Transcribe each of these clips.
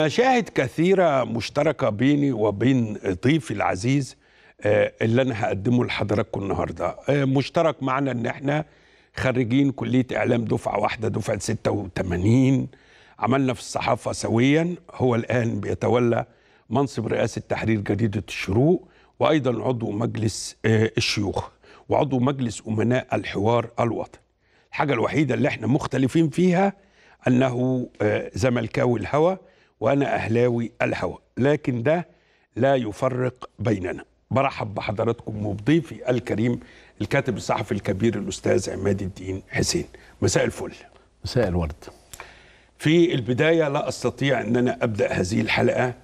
مشاهد كثيرة مشتركة بيني وبين ضيفي العزيز آه، اللي أنا هقدمه لحضراتكم النهاردة آه، مشترك معنا أن احنا خريجين كلية إعلام دفعة واحدة دفعة 86 عملنا في الصحافة سويا هو الآن بيتولى منصب رئاسة تحرير جريدة الشروق وأيضا عضو مجلس آه، الشيوخ وعضو مجلس أمناء الحوار الوطني الحاجة الوحيدة اللي احنا مختلفين فيها أنه زملكاوي الهوى وأنا أهلاوي الهوى لكن ده لا يفرق بيننا برحب بحضراتكم وبضيفي الكريم الكاتب الصحفي الكبير الأستاذ عماد الدين حسين مساء الفل مساء الورد في البداية لا أستطيع أن أنا أبدأ هذه الحلقة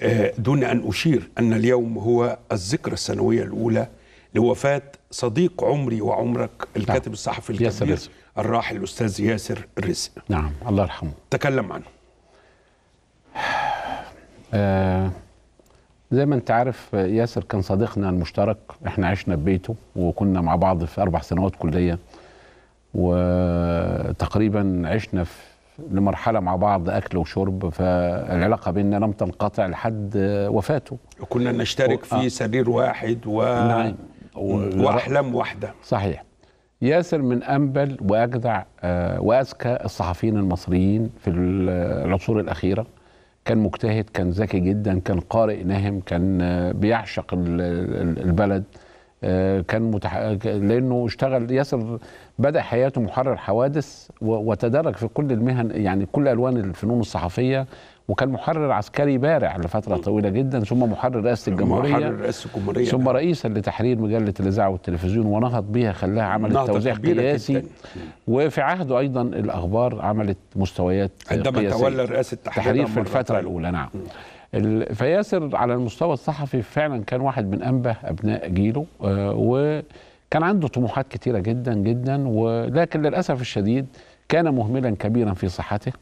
آه، دون أن أشير أن اليوم هو الذكرى السنوية الأولى لوفاة صديق عمري وعمرك الكاتب نعم. الصحفي الكبير الراحل الأستاذ ياسر الرزق نعم الله يرحمه تكلم عنه آه، زي ما انت عارف ياسر كان صديقنا المشترك احنا عشنا في بيته وكنا مع بعض في اربع سنوات كليه وتقريبا عشنا في لمرحله مع بعض اكل وشرب فالعلاقه بيننا لم تنقطع لحد وفاته وكنا نشترك و... في آه. سرير واحد و... نعم. و... واحلام واحده صحيح ياسر من انبل واجدع آه، واذكى الصحفيين المصريين في العصور الاخيره كان مجتهد كان ذكي جدا كان قارئ ناهم كان آه، بيعشق البلد آه، كان متح... لانه اشتغل ياسر بدا حياته محرر حوادث وتدرج في كل المهن يعني كل الوان الفنون الصحفيه وكان محرر عسكري بارع لفترة طويلة جدا ثم محرر رئاسة الجمهورية محرر رئاسة الجمهورية ثم رئيسا لتحرير مجلة الإذاعة والتلفزيون ونهض بها خلاها عملت توزيع قياسي وفي عهده أيضا الأخبار عملت مستويات عندما قياسية. تولى رئاسة التحرير في الفترة الأولى نعم فياسر على المستوى الصحفي فعلا كان واحد من أنبه أبناء جيله آه، وكان عنده طموحات كثيره جدا جدا ولكن للأسف الشديد كان مهملا كبيرا في صحته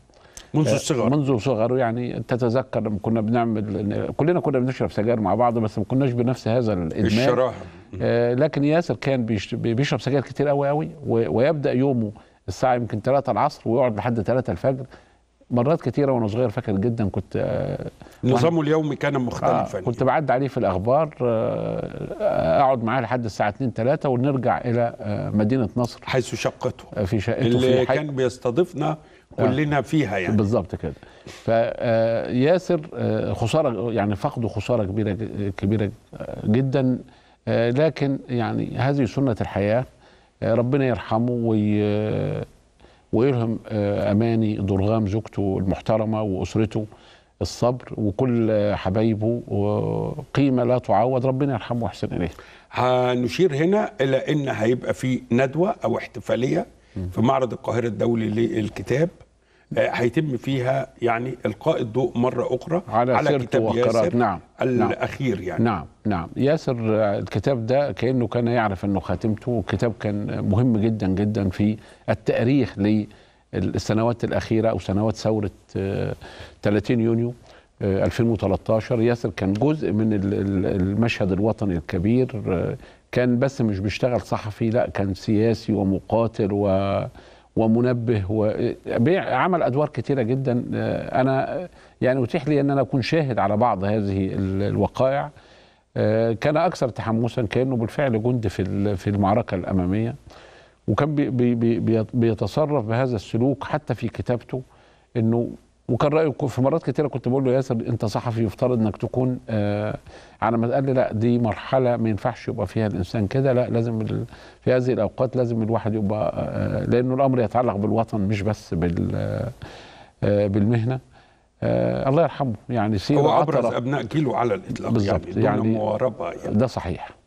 منذ الصغر آه، منذ صغره يعني تتذكر لما كنا بنعمل كلنا كنا بنشرب سجاير مع بعض بس ما كناش بنفس هذا الادمان الشراهه آه، لكن ياسر كان بيشرب سجاير كتير قوي قوي ويبدا يومه الساعه يمكن 3 العصر ويقعد لحد 3 الفجر مرات كثيره وانا صغير فاكر جدا كنت آه، نظامه اليومي كان مختلفا آه كنت بعدي عليه في الاخبار آه، آه، اقعد معاه لحد الساعه 2 3 ونرجع الى مدينه نصر حيث شقته في شقته اللي في كان بيستضيفنا كلنا فيها يعني بالظبط كده فياسر خساره يعني فقده خساره كبيره كبيره جدا لكن يعني هذه سنه الحياه ربنا يرحمه وي وغيرهم آه، أماني درغام زوجته المحترمة وأسرته الصبر وكل حبايبه وقيمة لا تعوض ربنا يرحمه ويحسن إليه هنشير هنا إلى أن هيبقى في ندوة أو احتفالية في معرض القاهرة الدولي للكتاب آه، هيتم فيها يعني القاء الضوء مره اخرى على, على كتاب ياسر نعم, نعم. الاخير نعم يعني نعم نعم ياسر الكتاب ده كانه كان يعرف انه خاتمته والكتاب كان مهم جدا جدا في التاريخ للسنوات الاخيره او سنوات ثوره 30 آه، يونيو 2013 آه، ياسر كان جزء من المشهد الوطني الكبير كان بس مش بيشتغل صحفي لا كان سياسي ومقاتل و ومنبه وعمل ادوار كثيره جدا آه، انا يعني اتيح لي ان انا اكون شاهد على بعض هذه الوقائع آه، كان اكثر تحمسا كانه بالفعل جند في في المعركه الاماميه وكان بي بي بيتصرف بهذا السلوك حتى في كتابته انه وكان رايه في مرات كتيره كنت بقول له ياسر انت صحفي يفترض انك تكون آه على ما قال لي لا دي مرحله ما ينفعش يبقى فيها الانسان كده لا لازم في هذه الاوقات لازم الواحد يبقى آه, آه، لانه الامر يتعلق بالوطن مش بس بال آه،, آه بالمهنه آه الله يرحمه يعني سيره هو ابرز ابناء جيله على الاطلاق يعني بالظبط يعني, يعني, يعني ده صحيح